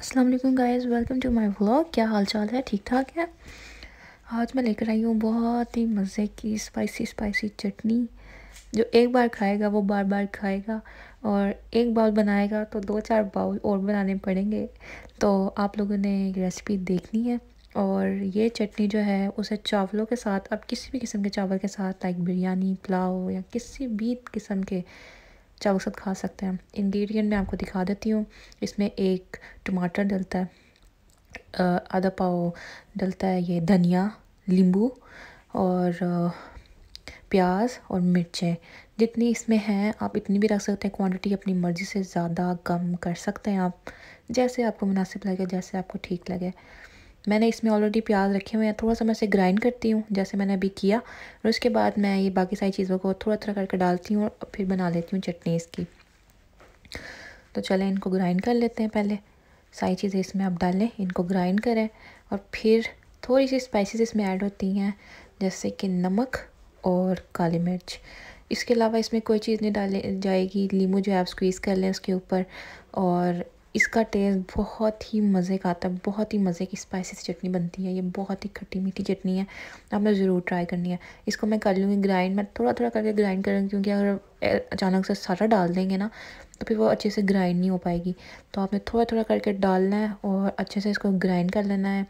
अस्सलाम वालेकुम guys welcome to my vlog क्या हाल चाल है ठीक ठाक है आज मैं लेकर आई हूँ बहुत ही मज़े की स्पाइसी स्पाइसी चटनी जो एक बार खाएगा वो बार बार खाएगा और एक बाउल बनाएगा तो दो चार बाउल और बनाने पड़ेंगे तो आप लोगों ने रेसिपी देखनी है और ये चटनी जो है उसे चावलों के साथ आप किसी भी किस्म के चावल के साथ लाइक बिरयानी पुलाव या किसी भी किस्म के चावल के साथ खा सकते हैं इंग्रेडिएंट मैं आपको दिखा देती हूँ इसमें एक टमाटर डलता है आधा पाव डलता है ये धनिया नींबू और प्याज और मिर्चें जितनी इसमें हैं आप इतनी भी रख सकते हैं क्वांटिटी अपनी मर्ज़ी से ज़्यादा कम कर सकते हैं आप जैसे आपको मुनासिब लगे जैसे आपको ठीक लगे मैंने इसमें ऑलरेडी प्याज रखे हुए हैं थोड़ा सा मैं इसे ग्राइंड करती हूँ जैसे मैंने अभी किया और उसके बाद मैं ये बाकी सारी चीज़ों को थोड़ा थोड़ा करके डालती हूँ और फिर बना लेती हूँ चटनी इसकी तो चलें इनको ग्राइंड कर लेते हैं पहले सारी चीज़ें इसमें आप डालें इनको ग्राइंड करें और फिर थोड़ी सी स्पाइसिस इसमें ऐड होती हैं जैसे कि नमक और काली मिर्च इसके अलावा इसमें कोई चीज़ नहीं डाली जाएगी लीमू जो है आप स्क्वीज़ कर लें उसके ऊपर और इसका टेस्ट बहुत ही मज़े का आता है बहुत ही मज़े की स्पाइसी चटनी बनती है ये बहुत ही खट्टी मीठी चटनी है आपने ज़रूर ट्राई करनी है इसको मैं कर लूँगी ग्राइंड मैं थोड़ा थोड़ा करके ग्राइंड करूँगी क्योंकि अगर अचानक से सारा डाल देंगे ना तो फिर वो अच्छे से ग्राइंड नहीं हो पाएगी तो आपने थोड़ा थोड़ा करके डालना है और अच्छे से इसको ग्राइंड कर लेना है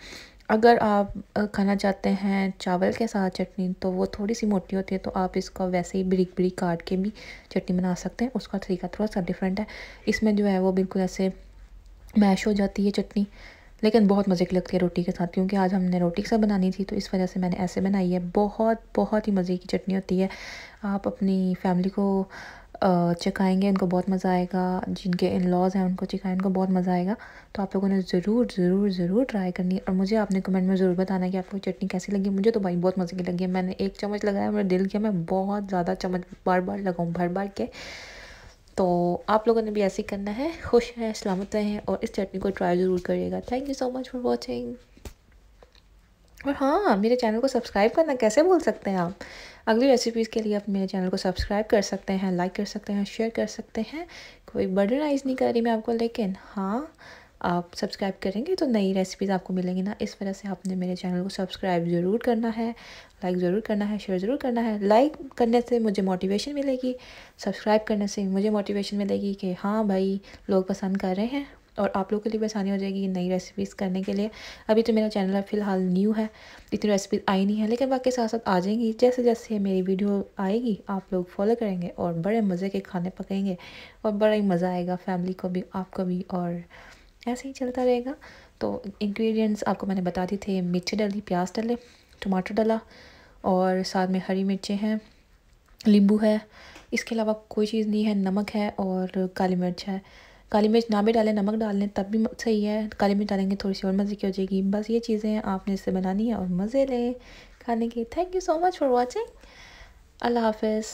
अगर आप खाना चाहते हैं चावल के साथ चटनी तो वो थोड़ी सी मोटी होती है तो आप इसको वैसे ही बरीक बरीक काट के भी चटनी बना सकते हैं उसका तरीका थोड़ा सा डिफरेंट है इसमें जो है वो बिल्कुल ऐसे मैश हो जाती है चटनी लेकिन बहुत मज़े की लगती है रोटी के साथ क्योंकि आज हमने रोटी के साथ बनानी थी तो इस वजह से मैंने ऐसे बनाई है बहुत बहुत ही मज़े की चटनी होती है आप अपनी फैमिली को चखाएंगे उनको बहुत मज़ा आएगा जिनके इन लॉज़ हैं उनको चिकाएं उनको बहुत मज़ा आएगा तो आप लोगों ने ज़रूर ज़रूर ज़रूर ट्राई करनी और मुझे आपने कमेंट में ज़रूर बताना कि आपको चटनी कैसी लगी मुझे तो भाई बहुत मज़े की लगी मैंने एक चम्मच लगाया मेरा दिल किया मैं बहुत ज़्यादा चम्मच बार बार लगाऊँ भर भर के तो आप लोगों ने भी ऐसे ही करना है खुश हैं सलामत रहें और इस चटनी को ट्राई ज़रूर करिएगा thank you so much for watching और हाँ मेरे चैनल को सब्सक्राइब करना कैसे भूल सकते हैं आप अगली रेसिपीज़ के लिए आप मेरे चैनल को सब्सक्राइब कर सकते हैं लाइक कर सकते हैं शेयर कर सकते हैं कोई बर्डनाइज नहीं कर रही मैं आपको लेकिन हाँ आप सब्सक्राइब करेंगे तो नई रेसिपीज़ आपको मिलेंगी ना इस वजह से आपने मेरे चैनल को सब्सक्राइब ज़रूर करना है लाइक ज़रूर करना है शेयर ज़रूर करना है लाइक करने से मुझे मोटिवेशन मिलेगी सब्सक्राइब करने से मुझे मोटिवेशन मिलेगी कि हाँ भाई लोग पसंद कर रहे हैं और आप लोगों के लिए आसानी हो जाएगी नई रेसिपीज़ करने के लिए अभी तो मेरा चैनल फ़िलहाल न्यू है इतनी रेसिपीज़ आई नहीं है लेकिन बाकी साथ साथ आ जाएंगी जैसे जैसे मेरी वीडियो आएगी आप लोग फॉलो करेंगे और बड़े मज़े के खाने पकेंगे और बड़ा ही मज़ा आएगा फैमिली को भी आपको भी और ऐसे ही चलता रहेगा तो इंग्रेडिएंट्स आपको मैंने बता दिए थे मिर्ची डाली प्याज डाले टमाटर डाला और साथ में हरी मिर्चें हैं नींबू है इसके अलावा कोई चीज़ नहीं है नमक है और काली मिर्च है काली मिर्च ना भी डालें नमक डालें तब भी सही है काली मिर्च डालेंगे थोड़ी सी और मज़े की हो जाएगी बस ये चीज़ें आपने इससे बनानी है और मज़े लें खाने की thank you so much for watching अल्लाह हाफिज़